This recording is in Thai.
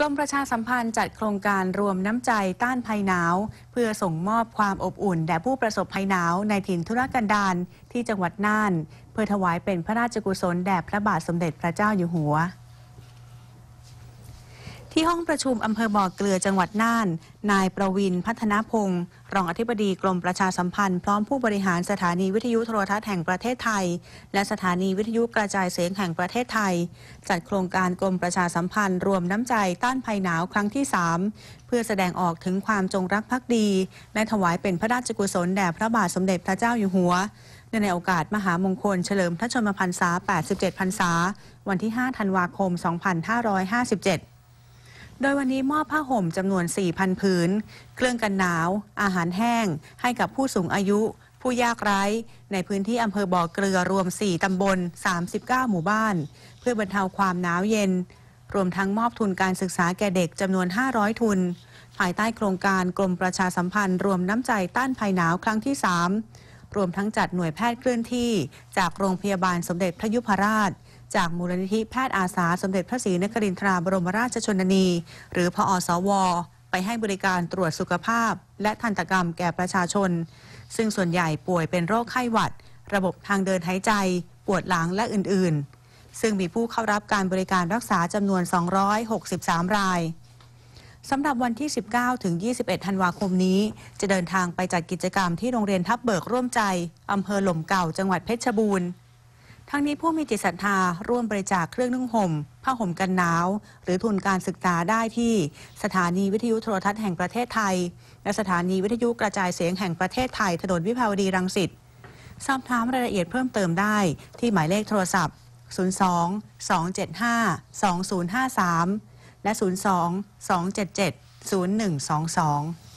กรมประชาสัมพันธ์จัดโครงการรวมน้ำใจต้านภัยหนาวเพื่อส่งมอบความอบอุ่นแด่ผู้ประสบภัยหนาวในถิ่นธุรกันดารที่จังหวัดน่านเพื่อถวายเป็นพระราชกุศลแด่พระบาทสมเด็จพระเจ้าอยู่หัวที่ห้องประชุม อำเภอบ่อเกลือจังหวัด น่าน นายประวินพัฒนพงศ์รองอธิบดีกรมประชาสัมพันธ์พร้อมผู้บริหารสถานีวิทยุโทรทัศน์แห่งประเทศไทย และสถานีวิทยุกระจายเสียงแห่งประเทศไทย จัดโครงการกรมประชาสัมพันธ์รวมน้ำใจต้านภัยหนาวครั้งที่ 3 เพื่อแสดงออกถึงความจงรักภักดีและถวายเป็นพระราชกุศลแด่พระบาทสมเด็จพระเจ้าอยู่หัวในโอกาสมหามงคล เฉลิมพระชนมพรรษา 87 พรรษา วันที่5ธันวาคม 2557โดยวันนี้มอบผ้าห่มจำนวน 4,000 ผืน เครื่องกันหนาว อาหารแห้งให้กับผู้สูงอายุ ผู้ยากไร้ ในพื้นที่อำเภอบ่อเกลือรวม 4 ตำบล 39 หมู่บ้าน เพื่อบรรเทาความหนาวเย็น รวมทั้งมอบทุนการศึกษาแก่เด็กจำนวน 500 ทุน ภายใต้โครงการกรมประชาสัมพันธ์ รวมน้ำใจต้านภัยหนาวครั้งที่ 3 รวมทั้งจัดหน่วยแพทย์เคลื่อนที่จากโรงพยาบาลสมเด็จพระยุพราชจากมูลนิธิแพทย์อาสา สมเด็จพระศรีนครินทราบรมราชชนนี หรือพออสว ไปให้บริการตรวจสุขภาพ และทันตกรรมแก่ประชาชน ซึ่งส่วนใหญ่ป่วยเป็นโรคไข้หวัด ระบบทางเดินหายใจ ปวดหลังและอื่นๆ ซึ่งมีผู้เข้ารับการบริการรักษาจำนวน 263 ราย สำหรับวันที่ 19 ถึง 21 ธันวาคมนี้ จะเดินทางไปจัดกิจกรรมที่โรงเรียนทับเบิกร่วมใจอำเภอหล่มเก่าจังหวัดเพชรบูรณ์ทั้งนี้ผู้มีจิตศรัทธาร่วมบริจาคเครื่องนุ่งห่มผ้าห่มกันหนาว หรือทุนการศึกษาได้ที่สถานีวิทยุโทรทัศน์แห่งประเทศไทย และสถานีวิทยุกระจายเสียงแห่งประเทศไทย ถนนวิภาวดีรังสิตสอบถามรายละเอียดเพิ่มเติมได้ที่หมายเลขโทรศัพท์ 02 275 2053 และ 02 277 0122